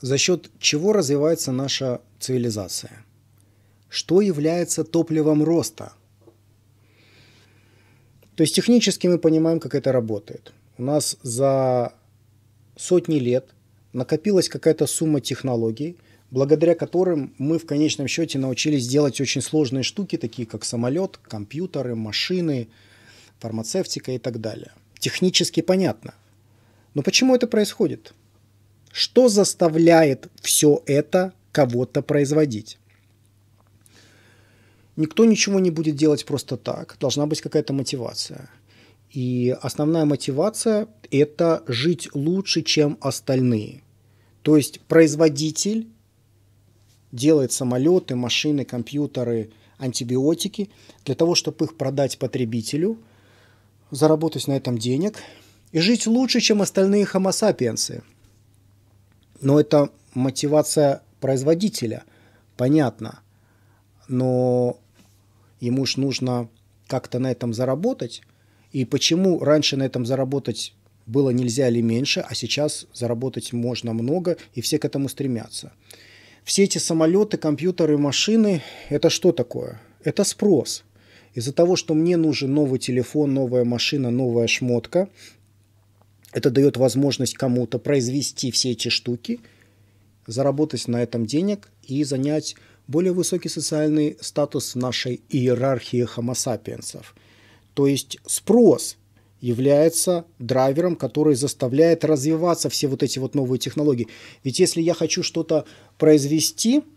за счет чего развивается наша цивилизация? Что является топливом роста? То есть технически мы понимаем, как это работает. У нас за сотни лет накопилась какая-то сумма технологий, благодаря которым мы в конечном счете научились делать очень сложные штуки, такие как самолет, компьютеры, машины, фармацевтика и так далее. Технически понятно. Но почему это происходит? Что заставляет все это кого-то производить? Никто ничего не будет делать просто так. Должна быть какая-то мотивация. И основная мотивация – это жить лучше, чем остальные. То есть производитель делает самолеты, машины, компьютеры, антибиотики для того, чтобы их продать потребителю, заработать на этом денег и жить лучше, чем остальные homo sapiens. Но это мотивация производителя, понятно. Но ему ж нужно как-то на этом заработать. И почему раньше на этом заработать было нельзя или меньше, а сейчас заработать можно много, и все к этому стремятся. Все эти самолеты, компьютеры, машины – это что такое? Это спрос. Из-за того, что мне нужен новый телефон, новая машина, новая шмотка, это дает возможность кому-то произвести все эти штуки, заработать на этом денег и занять более высокий социальный статус нашей иерархии хомосапиенсов. То есть спрос является драйвером, который заставляет развиваться все вот эти вот новые технологии. Ведь если я хочу что-то произвести –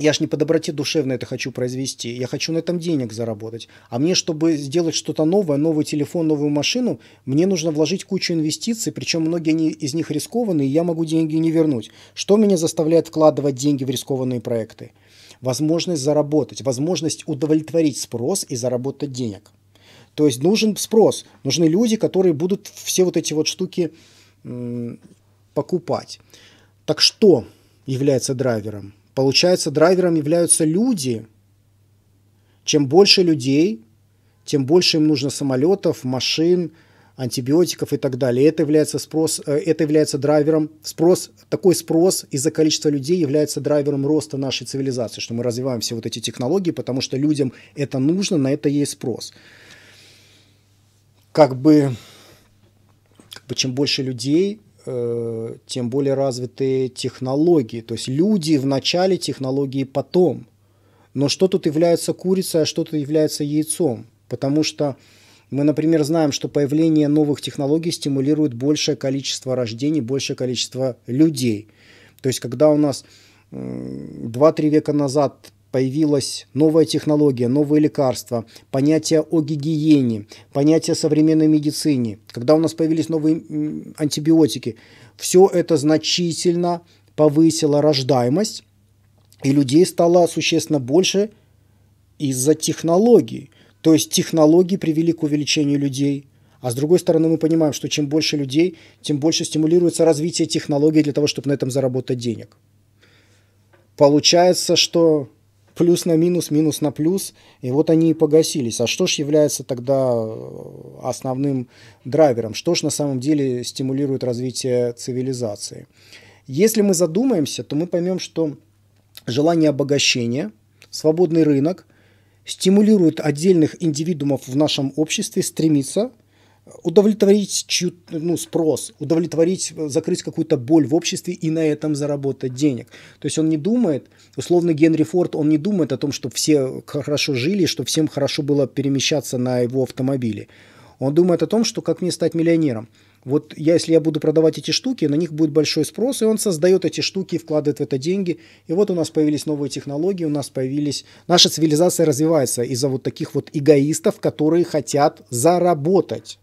я ж не по доброте душевно это хочу произвести, я хочу на этом денег заработать. А мне, чтобы сделать что-то новое, новый телефон, новую машину, мне нужно вложить кучу инвестиций, причем многие из них рискованные, и я могу деньги не вернуть. Что меня заставляет вкладывать деньги в рискованные проекты? Возможность заработать, возможность удовлетворить спрос и заработать денег. То есть нужен спрос, нужны люди, которые будут все вот эти вот штуки покупать. Так что является драйвером? Получается, драйвером являются люди. Чем больше людей, тем больше им нужно самолетов, машин, антибиотиков и так далее. Это является, спрос, э, это является драйвером. Спрос, такой спрос из-за количества людей является драйвером роста нашей цивилизации, что мы развиваем все вот эти технологии, потому что людям это нужно, на это есть спрос. Как бы, как бы чем больше людей, Э, тем более развитые технологии. То есть люди в начале, технологии потом. Но что тут является курицей, а что тут является яйцом? Потому что мы, например, знаем, что появление новых технологий стимулирует большее количество рождений, большее количество людей. То есть, когда у нас 2-3 века назад появилась новая технология, новые лекарства, понятие о гигиене, понятие современной медицине, когда у нас появились новые антибиотики, все это значительно повысило рождаемость, и людей стало существенно больше из-за технологий. То есть технологии привели к увеличению людей. А с другой стороны, мы понимаем, что чем больше людей, тем больше стимулируется развитие технологий для того, чтобы на этом заработать денег. Получается, что плюс на минус, минус на плюс, и вот они и погасились. А что же является тогда э, основным драйвером? Что же на самом деле стимулирует развитие цивилизации? Если мы задумаемся, то мы поймем, что желание обогащения, свободный рынок стимулирует отдельных индивидуумов в нашем обществе стремиться удовлетворить чью, ну, спрос, удовлетворить, закрыть какую-то боль в обществе и на этом заработать денег. То есть он не думает, условно Генри Форд, он не думает о том, что все хорошо жили, что всем хорошо было перемещаться на его автомобиле. Он думает о том, что как мне стать миллионером. Вот я, если я буду продавать эти штуки, на них будет большой спрос, и он создает эти штуки, вкладывает в это деньги. И вот у нас появились новые технологии, у нас появились... Наша цивилизация развивается из-за вот таких вот эгоистов, которые хотят заработать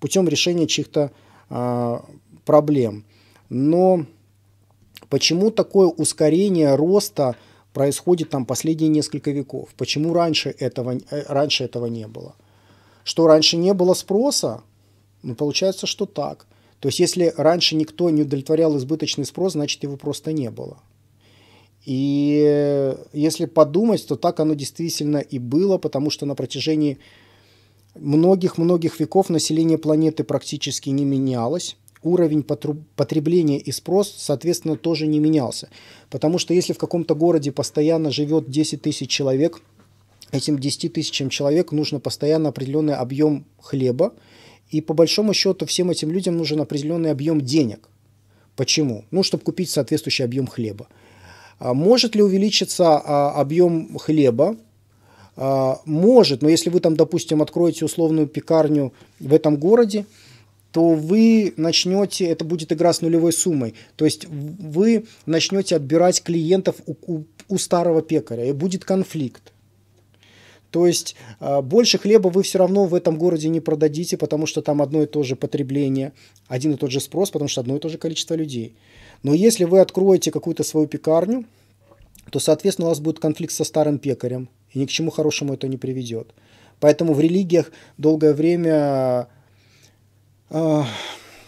путем решения чьих-то а, проблем. Но почему такое ускорение роста происходит там последние несколько веков? Почему раньше этого, э, раньше этого не было? Что раньше не было спроса? Ну, получается, что так. То есть, если раньше никто не удовлетворял избыточный спрос, значит, его просто не было. И если подумать, то так оно действительно и было, потому что на протяжении многих-многих веков население планеты практически не менялось. Уровень потребления и спрос, соответственно, тоже не менялся. Потому что если в каком-то городе постоянно живет 10 тысяч человек, этим 10 тысячам человек нужно постоянно определенный объем хлеба. И по большому счету всем этим людям нужен определенный объем денег. Почему? Ну, чтобы купить соответствующий объем хлеба. А может ли увеличиться а, объем хлеба а, может, но если вы там, допустим, откроете условную пекарню в этом городе, то вы начнете, это будет игра с нулевой суммой, то есть вы начнете отбирать клиентов у, у, у старого пекаря, и будет конфликт. То есть а, больше хлеба вы все равно в этом городе не продадите, потому что там одно и то же потребление, один и тот же спрос, потому что одно и то же количество людей. Но если вы откроете какую-то свою пекарню, то, соответственно, у вас будет конфликт со старым пекарем – и ни к чему хорошему это не приведет. Поэтому в религиях долгое время э,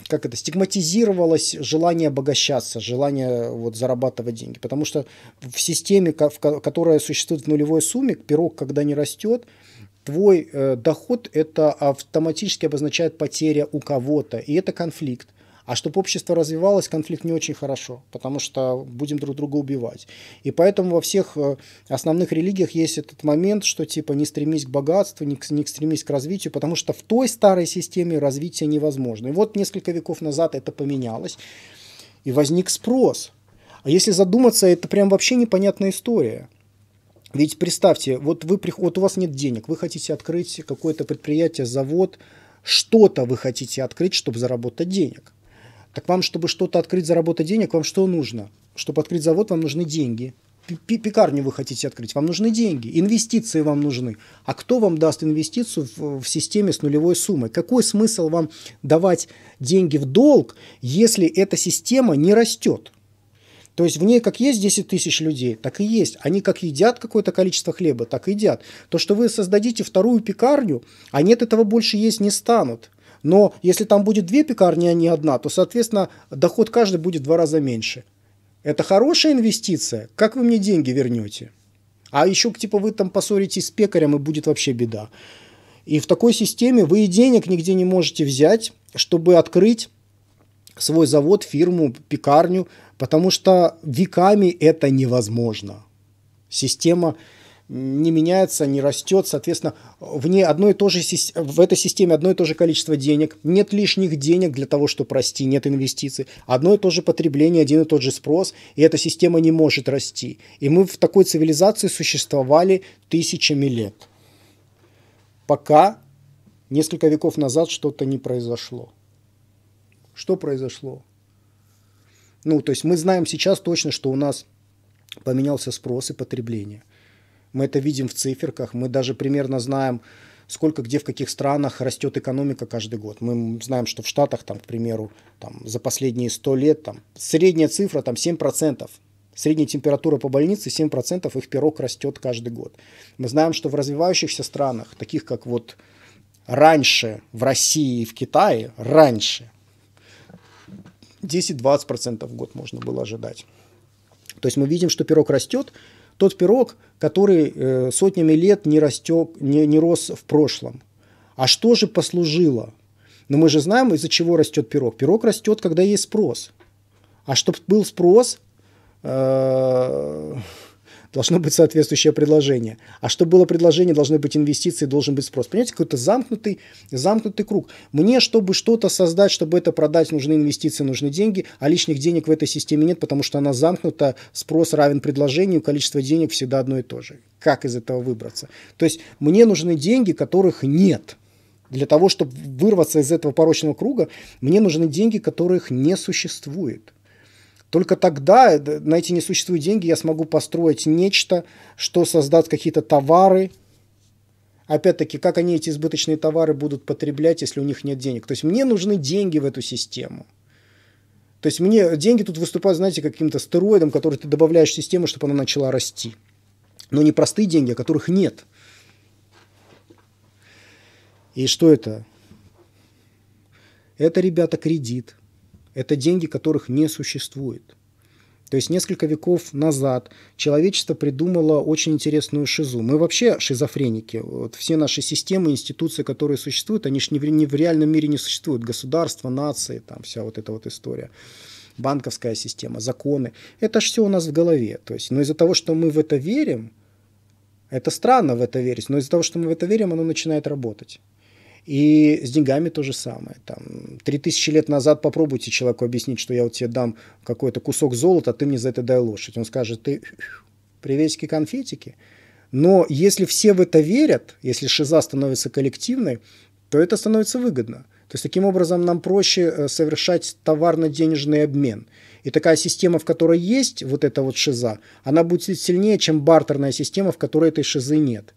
как это, стигматизировалось желание обогащаться, желание вот, зарабатывать деньги. Потому что в системе, которая существует в нулевой сумме, пирог, когда не растет, твой э, доход это автоматически обозначает потеря у кого-то. И это конфликт. А чтобы общество развивалось, конфликт не очень хорошо, потому что будем друг друга убивать. И поэтому во всех э, основных религиях есть этот момент, что типа не стремись к богатству, не, не стремись к развитию, потому что в той старой системе развитие невозможно. И вот несколько веков назад это поменялось, и возник спрос. А если задуматься, это прям вообще непонятная история. Ведь представьте, вот, вы, вот у вас нет денег, вы хотите открыть какое-то предприятие, завод, что-то вы хотите открыть, чтобы заработать денег. Так вам, чтобы что-то открыть, заработать денег, вам что нужно? Чтобы открыть завод, вам нужны деньги. Пекарню вы хотите открыть, вам нужны деньги, инвестиции вам нужны. А кто вам даст инвестицию в, в системе с нулевой суммой? Какой смысл вам давать деньги в долг, если эта система не растет? То есть в ней как есть 10 тысяч людей, так и есть. Они как едят какое-то количество хлеба, так и едят. То, что вы создадите вторую пекарню, они от этого больше есть не станут. Но если там будет две пекарни, а не одна, то, соответственно, доход каждый будет в два раза меньше. Это хорошая инвестиция? Как вы мне деньги вернете? А еще, типа, вы там поссоритесь с пекарем, и будет вообще беда. И в такой системе вы и денег нигде не можете взять, чтобы открыть свой завод, фирму, пекарню, потому что веками это невозможно. Система не меняется, не растет. Соответственно, в, ней одно и то же, в этой системе одно и то же количество денег. Нет лишних денег для того, чтобы расти, нет инвестиций. Одно и то же потребление, один и тот же спрос, и эта система не может расти. И мы в такой цивилизации существовали тысячами лет. Пока несколько веков назад что-то не произошло. Что произошло? Ну, то есть мы знаем сейчас точно, что у нас поменялся спрос и потребление – мы это видим в циферках, мы даже примерно знаем, сколько где в каких странах растет экономика каждый год. Мы знаем, что в Штатах, там, к примеру, там, за последние 100 лет там, средняя цифра там, 7%. Средняя температура по больнице 7% их пирог растет каждый год. Мы знаем, что в развивающихся странах, таких как вот раньше в России и в Китае, раньше 10-20% в год можно было ожидать. То есть мы видим, что пирог растет, тот пирог, который э, сотнями лет не, растек, не, не рос в прошлом. А что же послужило? Но ну, мы же знаем, из-за чего растет пирог. Пирог растет, когда есть спрос. А чтобы был спрос, э, должно быть соответствующее предложение. А чтобы было предложение, должны быть инвестиции, должен быть спрос. Понимаете, какой-то замкнутый, замкнутый круг. Мне, чтобы что-то создать, чтобы это продать, нужны инвестиции, нужны деньги, а лишних денег в этой системе нет, потому что она замкнута, спрос равен предложению, количество денег всегда одно и то же. Как из этого выбраться? То есть мне нужны деньги, которых нет для того, чтобы вырваться из этого порочного круга, мне нужны деньги, которых не существует. Только тогда э, на эти несуществующие деньги я смогу построить нечто, что создаст какие-то товары. Опять-таки, как они эти избыточные товары будут потреблять, если у них нет денег? То есть мне нужны деньги в эту систему. То есть мне деньги тут выступают, знаете, каким-то стероидом, который ты добавляешь в систему, чтобы она начала расти. Но не простые деньги, которых нет. И что это? Это, ребята, кредит – это деньги, которых не существует. То есть несколько веков назад человечество придумало очень интересную шизу. Мы вообще шизофреники. Вот все наши системы, институции, которые существуют, они же не в, не в реальном мире не существуют. Государство, нации, там вся вот эта вот история банковская система, законы. Это же все у нас в голове. То есть, но из-за того, что мы в это верим, это странно в это верить, но из-за того, что мы в это верим, оно начинает работать. И с деньгами то же самое. Там, 3000 лет назад попробуйте человеку объяснить, что я вот тебе дам какой-то кусок золота, а ты мне за это дай лошадь. Он скажет, ты приветики конфетики. Но если все в это верят, если шиза становится коллективной, то это становится выгодно. То есть таким образом нам проще э, совершать товарно-денежный обмен. И такая система, в которой есть вот эта вот шиза, она будет сильнее, чем бартерная система, в которой этой шизы нет.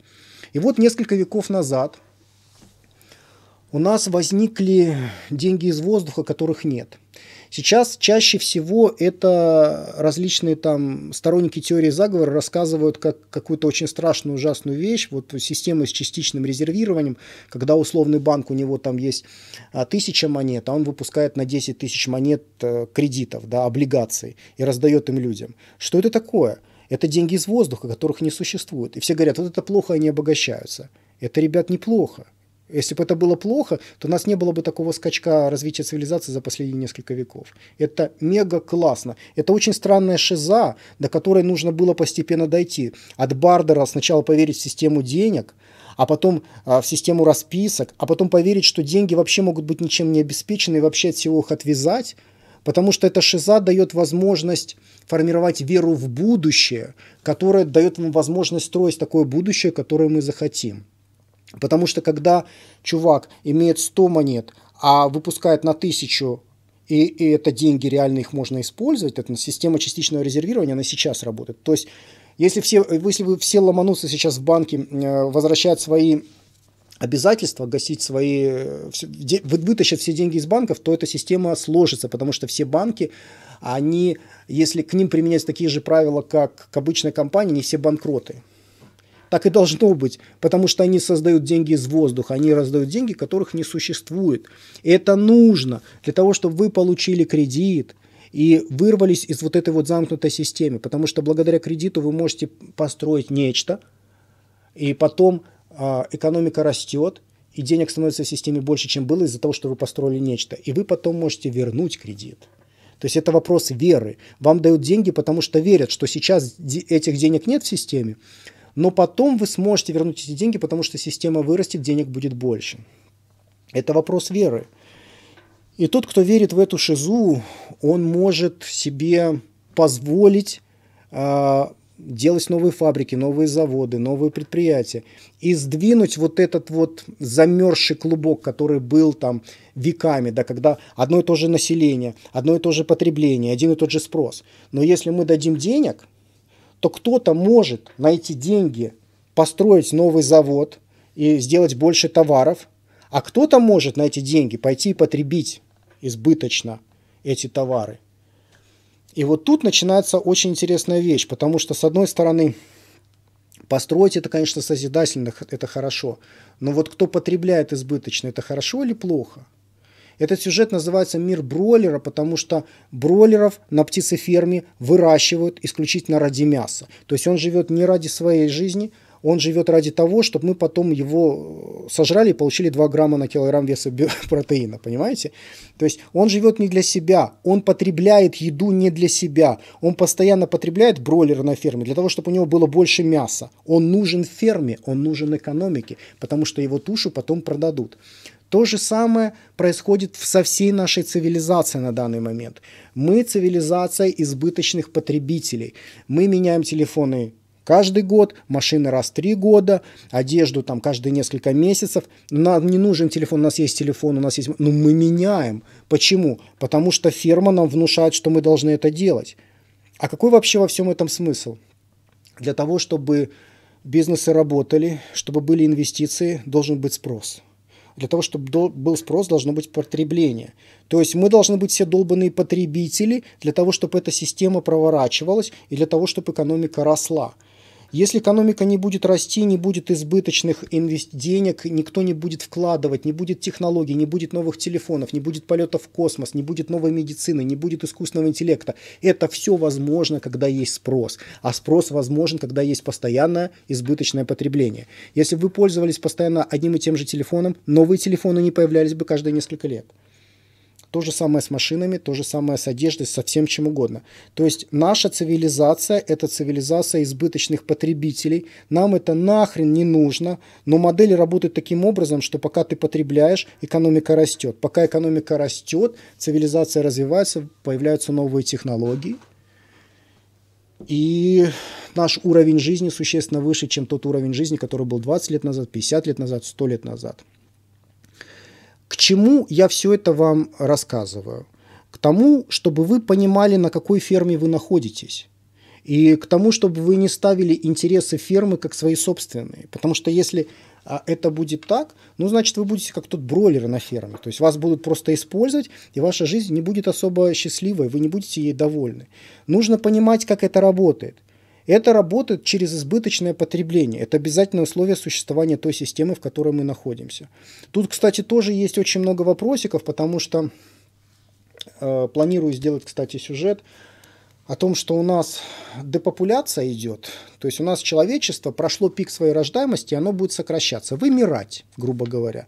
И вот несколько веков назад у нас возникли деньги из воздуха, которых нет. Сейчас чаще всего это различные там сторонники теории заговора рассказывают как какую-то очень страшную, ужасную вещь, вот система с частичным резервированием, когда условный банк, у него там есть а, тысяча монет, а он выпускает на 10 тысяч монет э, кредитов, да, облигаций и раздает им людям. Что это такое? Это деньги из воздуха, которых не существует. И все говорят, вот это плохо, они обогащаются. Это, ребят, неплохо. Если бы это было плохо, то у нас не было бы такого скачка развития цивилизации за последние несколько веков. Это мега классно. Это очень странная шиза, до которой нужно было постепенно дойти. От Бардера сначала поверить в систему денег, а потом а, в систему расписок, а потом поверить, что деньги вообще могут быть ничем не обеспечены и вообще от всего их отвязать, потому что эта шиза дает возможность формировать веру в будущее, которая дает нам возможность строить такое будущее, которое мы захотим. Потому что когда чувак имеет 100 монет, а выпускает на 1000 и, и это деньги, реально их можно использовать. Это система частичного резервирования, она сейчас работает. То есть, если, все, если вы все ломанутся сейчас в банке, э, возвращать свои обязательства, гасить свои, э, все, де, вытащат все деньги из банков, то эта система сложится, потому что все банки, они, если к ним применять такие же правила, как к обычной компании, не все банкроты. Так и должно быть, потому что они создают деньги из воздуха, они раздают деньги, которых не существует. И это нужно для того, чтобы вы получили кредит, и вырвались из вот этой вот замкнутой системы, потому что благодаря кредиту вы можете построить нечто, и потом э, экономика растет, и денег становится в системе больше, чем было из-за того, что вы построили нечто. И вы потом можете вернуть кредит. То есть это вопрос веры. Вам дают деньги, потому что верят, что сейчас этих денег нет в системе, но потом вы сможете вернуть эти деньги, потому что система вырастет, денег будет больше. Это вопрос веры. И тот, кто верит в эту шизу, он может себе позволить а, делать новые фабрики, новые заводы, новые предприятия и сдвинуть вот этот вот замерзший клубок, который был там веками, да, когда одно и то же население, одно и то же потребление, один и тот же спрос. Но если мы дадим денег – то кто-то может на эти деньги, построить новый завод и сделать больше товаров, а кто-то может на эти деньги пойти и потребить избыточно эти товары. И вот тут начинается очень интересная вещь, потому что, с одной стороны, построить это, конечно, созидательно, это хорошо, но вот кто потребляет избыточно, это хорошо или плохо? Этот сюжет называется «Мир бройлера», потому что бройлеров на птицеферме выращивают исключительно ради мяса. То есть он живет не ради своей жизни, он живет ради того, чтобы мы потом его э, сожрали и получили 2 грамма на килограмм веса протеина, понимаете? То есть он живет не для себя, он потребляет еду не для себя, он постоянно потребляет бройлер на ферме для того, чтобы у него было больше мяса. Он нужен ферме, он нужен экономике, потому что его тушу потом продадут. То же самое происходит со всей нашей цивилизацией на данный момент. Мы цивилизация избыточных потребителей. Мы меняем телефоны каждый год, машины раз в три года, одежду там каждые несколько месяцев. Нам не нужен телефон, у нас есть телефон, у нас есть... но мы меняем. Почему? Потому что фирма нам внушает, что мы должны это делать. А какой вообще во всем этом смысл? Для того, чтобы бизнесы работали, чтобы были инвестиции, должен быть спрос – для того, чтобы был спрос, должно быть потребление. То есть мы должны быть все долбанные потребители для того, чтобы эта система проворачивалась и для того, чтобы экономика росла. Если экономика не будет расти, не будет избыточных инвест денег, никто не будет вкладывать, не будет технологий, не будет новых телефонов, не будет полетов в космос, не будет новой медицины, не будет искусственного интеллекта. Это все возможно, когда есть спрос. А спрос возможен, когда есть постоянное избыточное потребление. Если бы вы пользовались постоянно одним и тем же телефоном, новые телефоны не появлялись бы каждые несколько лет. То же самое с машинами, то же самое с одеждой, со всем чем угодно. То есть наша цивилизация – это цивилизация избыточных потребителей. Нам это нахрен не нужно, но модели работают таким образом, что пока ты потребляешь, экономика растет. Пока экономика растет, цивилизация развивается, появляются новые технологии. И наш уровень жизни существенно выше, чем тот уровень жизни, который был 20 лет назад, 50 лет назад, 100 лет назад. К чему я все это вам рассказываю? К тому, чтобы вы понимали, на какой ферме вы находитесь. И к тому, чтобы вы не ставили интересы фермы как свои собственные. Потому что если а, это будет так, ну, значит, вы будете как тут бройлеры на ферме. То есть вас будут просто использовать, и ваша жизнь не будет особо счастливой, вы не будете ей довольны. Нужно понимать, как это работает. Это работает через избыточное потребление. Это обязательное условие существования той системы, в которой мы находимся. Тут, кстати, тоже есть очень много вопросиков, потому что э, планирую сделать, кстати, сюжет о том, что у нас депопуляция идет, то есть у нас человечество прошло пик своей рождаемости, и оно будет сокращаться, вымирать, грубо говоря.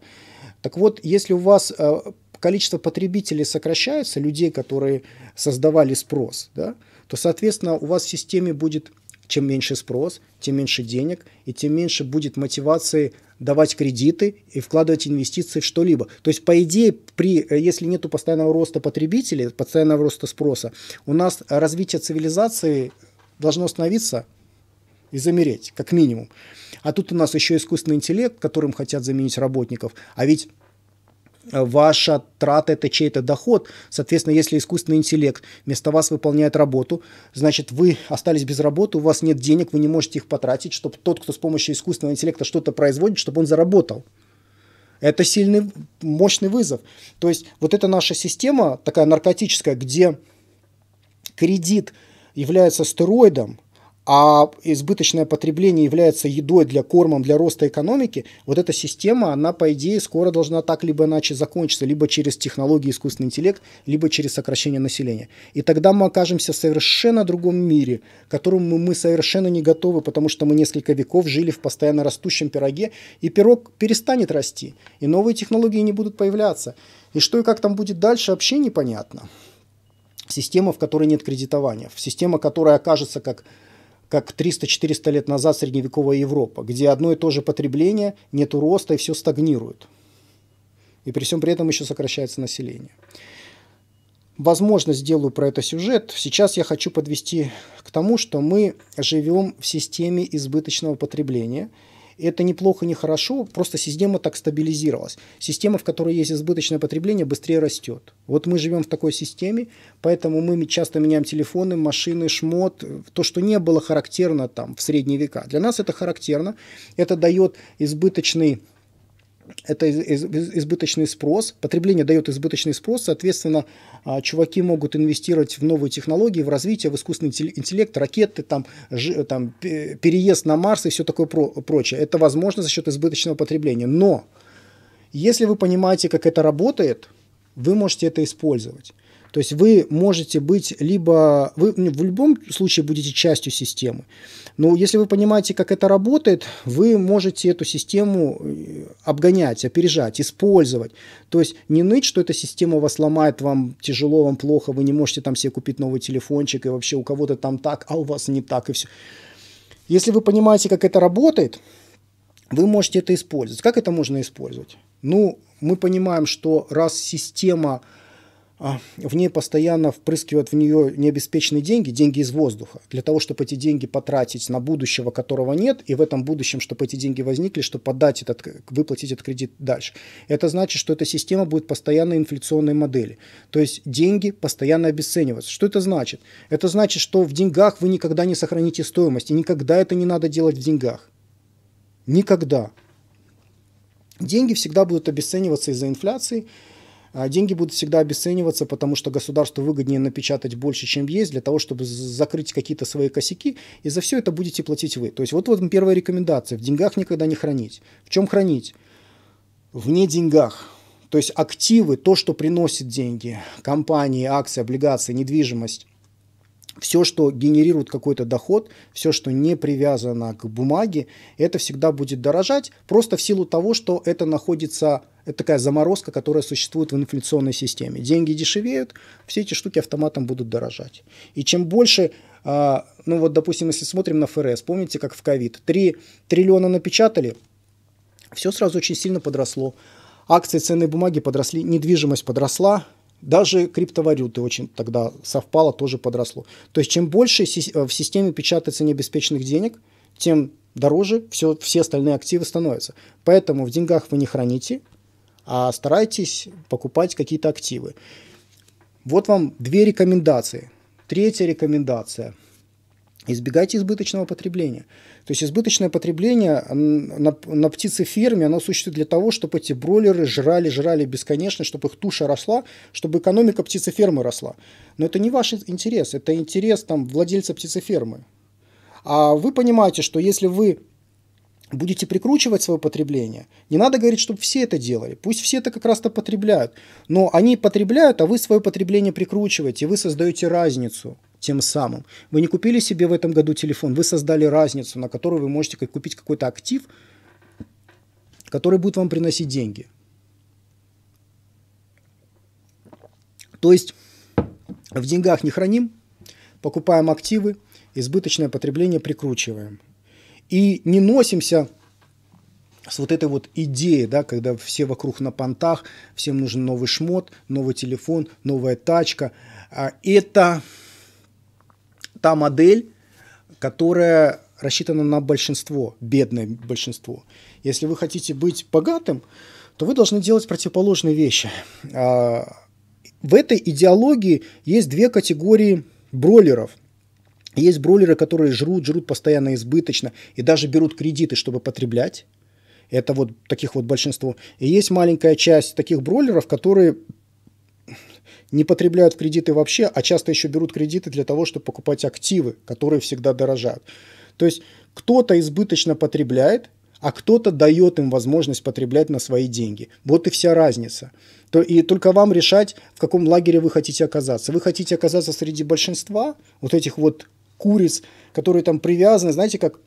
Так вот, если у вас э, количество потребителей сокращается, людей, которые создавали спрос, да, то, соответственно, у вас в системе будет чем меньше спрос, тем меньше денег, и тем меньше будет мотивации давать кредиты и вкладывать инвестиции в что-либо. То есть, по идее, при, э, если нет постоянного роста потребителей, постоянного роста спроса, у нас развитие цивилизации должно остановиться и замереть, как минимум. А тут у нас еще искусственный интеллект, которым хотят заменить работников. А ведь ваша трата – это чей-то доход. Соответственно, если искусственный интеллект вместо вас выполняет работу, значит, вы остались без работы, у вас нет денег, вы не можете их потратить, чтобы тот, кто с помощью искусственного интеллекта что-то производит, чтобы он заработал. Это сильный, мощный вызов. То есть вот эта наша система, такая наркотическая, где кредит является стероидом, а избыточное потребление является едой для кормом, для роста экономики, вот эта система, она, по идее, скоро должна так либо иначе закончиться, либо через технологии искусственный интеллект, либо через сокращение населения. И тогда мы окажемся в совершенно другом мире, к которому мы совершенно не готовы, потому что мы несколько веков жили в постоянно растущем пироге, и пирог перестанет расти, и новые технологии не будут появляться. И что и как там будет дальше, вообще непонятно. Система, в которой нет кредитования, система, которая окажется как как 300-400 лет назад средневековая Европа, где одно и то же потребление, нет роста и все стагнирует. И при всем при этом еще сокращается население. Возможно, сделаю про это сюжет. Сейчас я хочу подвести к тому, что мы живем в системе избыточного потребления – это неплохо, не хорошо, просто система так стабилизировалась. Система, в которой есть избыточное потребление, быстрее растет. Вот мы живем в такой системе, поэтому мы часто меняем телефоны, машины, шмот, то, что не было характерно там в средние века. Для нас это характерно, это дает избыточный это избыточный спрос, потребление дает избыточный спрос, соответственно, а, чуваки могут инвестировать в новые технологии, в развитие, в искусственный интеллект, ракеты, там, ж, там, переезд на Марс и все такое про, прочее. Это возможно за счет избыточного потребления. Но если вы понимаете, как это работает, вы можете это использовать. То есть вы можете быть либо... Вы в любом случае будете частью системы. Но если вы понимаете, как это работает, вы можете эту систему э, обгонять, опережать, использовать. То есть не ныть, что эта система вас ломает, вам тяжело, вам плохо, вы не можете там себе купить новый телефончик, и вообще у кого-то там так, а у вас не так, и все. Если вы понимаете, как это работает, вы можете это использовать. Как это можно использовать? Ну, мы понимаем, что раз система а, в ней постоянно впрыскивают в нее необеспеченные деньги, деньги из воздуха, для того, чтобы эти деньги потратить на будущего, которого нет, и в этом будущем, чтобы эти деньги возникли, чтобы подать этот, выплатить этот кредит дальше. Это значит, что эта система будет постоянно инфляционной модели. То есть деньги постоянно обесцениваются. Что это значит? Это значит, что в деньгах вы никогда не сохраните стоимость, и никогда это не надо делать в деньгах. Никогда. Деньги всегда будут обесцениваться из-за инфляции, а деньги будут всегда обесцениваться, потому что государству выгоднее напечатать больше, чем есть, для того, чтобы закрыть какие-то свои косяки, и за все это будете платить вы. То есть вот вот первая рекомендация. В деньгах никогда не хранить. В чем хранить? Вне деньгах. То есть активы, то, что приносит деньги, компании, акции, облигации, недвижимость – все, что генерирует какой-то доход, все, что не привязано к бумаге, это всегда будет дорожать, просто в силу того, что это находится, это такая заморозка, которая существует в инфляционной системе. Деньги дешевеют, все эти штуки автоматом будут дорожать. И чем больше, а, ну вот, допустим, если смотрим на ФРС, помните, как в ковид, 3 триллиона напечатали, все сразу очень сильно подросло. Акции, ценные бумаги подросли, недвижимость подросла, даже криптовалюты очень тогда совпало, тоже подросло. То есть чем больше э, в системе печатается необеспеченных денег, тем дороже все, все остальные активы становятся. Поэтому в деньгах вы не храните, а старайтесь покупать какие-то активы. Вот вам две рекомендации. Третья рекомендация – Избегайте избыточного потребления. То есть избыточное потребление на, на птицеферме, оно существует для того, чтобы эти бройлеры жрали, жрали бесконечно, чтобы их туша росла, чтобы экономика птицефермы росла. Но это не ваш интерес, это интерес там, владельца птицефермы. А вы понимаете, что если вы будете прикручивать свое потребление, не надо говорить, чтобы все это делали. Пусть все это как раз-то потребляют. Но они потребляют, а вы свое потребление прикручиваете, и вы создаете разницу тем самым. Вы не купили себе в этом году телефон, вы создали разницу, на которую вы можете купить какой-то актив, который будет вам приносить деньги. То есть в деньгах не храним, покупаем активы, избыточное потребление прикручиваем. И не носимся с вот этой вот идеей, да, когда все вокруг на понтах, всем нужен новый шмот, новый телефон, новая тачка. А это та модель, которая рассчитана на большинство, бедное большинство. Если вы хотите быть богатым, то вы должны делать противоположные вещи. А, в этой идеологии есть две категории бройлеров. Есть бройлеры, которые жрут, жрут постоянно избыточно и даже берут кредиты, чтобы потреблять. Это вот таких вот большинство. И есть маленькая часть таких бройлеров, которые не потребляют кредиты вообще, а часто еще берут кредиты для того, чтобы покупать активы, которые всегда дорожают. То есть кто-то избыточно потребляет, а кто-то дает им возможность потреблять на свои деньги. Вот и вся разница. То, и только вам решать, в каком лагере вы хотите оказаться. Вы хотите оказаться среди большинства вот этих вот куриц, которые там привязаны, знаете, как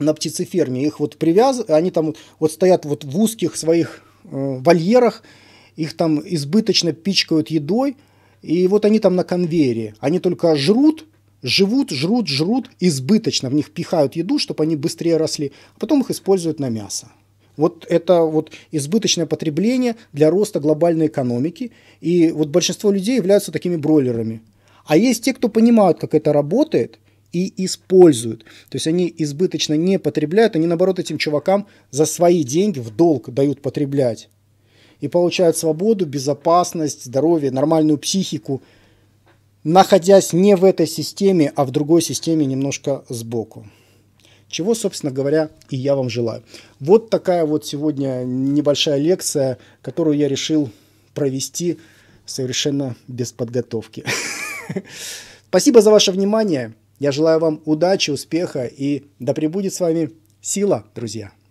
на птицеферме. Их вот привяз... они там вот стоят вот в узких своих э, вольерах, их там избыточно пичкают едой, и вот они там на конвейере, они только жрут, живут, жрут, жрут, избыточно в них пихают еду, чтобы они быстрее росли, а потом их используют на мясо. Вот это вот избыточное потребление для роста глобальной экономики. И вот большинство людей являются такими бройлерами. А есть те, кто понимают, как это работает, и используют. То есть они избыточно не потребляют, они наоборот этим чувакам за свои деньги в долг дают потреблять и получают свободу, безопасность, здоровье, нормальную психику, находясь не в этой системе, а в другой системе немножко сбоку. Чего, собственно говоря, и я вам желаю. Вот такая вот сегодня небольшая лекция, которую я решил провести совершенно без подготовки. Спасибо за ваше внимание. Я желаю вам удачи, успеха и да пребудет с вами сила, друзья.